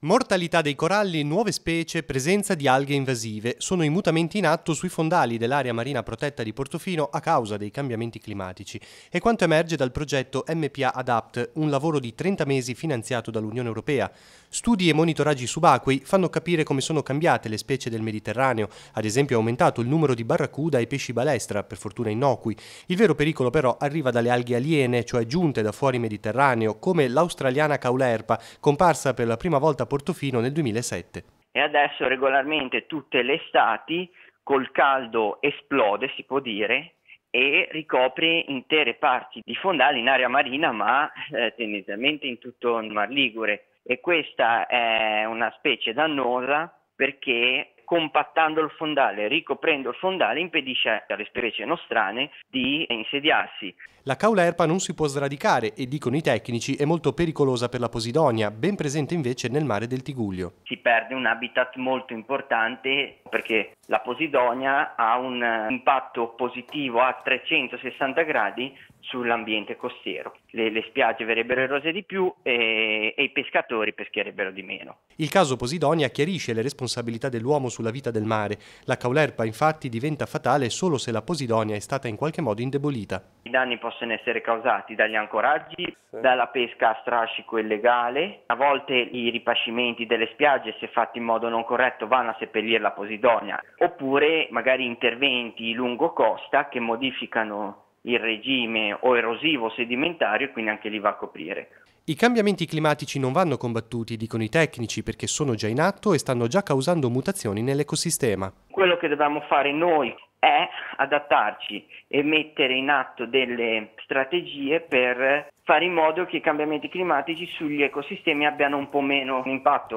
Mortalità dei coralli, nuove specie, presenza di alghe invasive sono i mutamenti in atto sui fondali dell'area marina protetta di Portofino a causa dei cambiamenti climatici e quanto emerge dal progetto MPA Adapt, un lavoro di 30 mesi finanziato dall'Unione Europea. Studi e monitoraggi subacquei fanno capire come sono cambiate le specie del Mediterraneo, ad esempio è aumentato il numero di barracuda e pesci balestra, per fortuna innocui. Il vero pericolo però arriva dalle alghe aliene, cioè giunte da fuori Mediterraneo, come l'australiana caulerpa, comparsa per la prima volta Portofino nel 2007. E adesso regolarmente tutte le estati col caldo esplode, si può dire, e ricopre intere parti di fondali in area marina, ma eh, tendenzialmente in tutto il Mar Ligure. E questa è una specie dannosa perché compattando il fondale, ricoprendo il fondale, impedisce alle specie nostrane di insediarsi. La caulerpa non si può sradicare e, dicono i tecnici, è molto pericolosa per la posidonia, ben presente invece nel mare del Tiguglio. Si perde un habitat molto importante perché la posidonia ha un impatto positivo a 360 gradi sull'ambiente costiero. Le, le, spiagge verrebbero erose di più e, e i pescatori pescherebbero di meno. Il caso Posidonia chiarisce le responsabilità dell'uomo sulla vita del mare. La caulerpa infatti diventa fatale solo se la posidonia è stata in qualche modo indebolita. I danni possono essere causati dagli ancoraggi, dalla pesca a strascico illegale, a volte i ripascimenti delle spiagge se fatti in modo non corretto vanno a seppellire la posidonia, oppure magari interventi lungo costa che modificano il regime o erosivo sedimentario e quindi anche lì va a coprire. I cambiamenti climatici non vanno combattuti, dicono i tecnici, perché sono già in atto e stanno già causando mutazioni nell'ecosistema. Quello che dobbiamo fare noi è adattarci e mettere in atto delle strategie per fare in modo che i cambiamenti climatici sugli ecosistemi abbiano un po' meno impatto.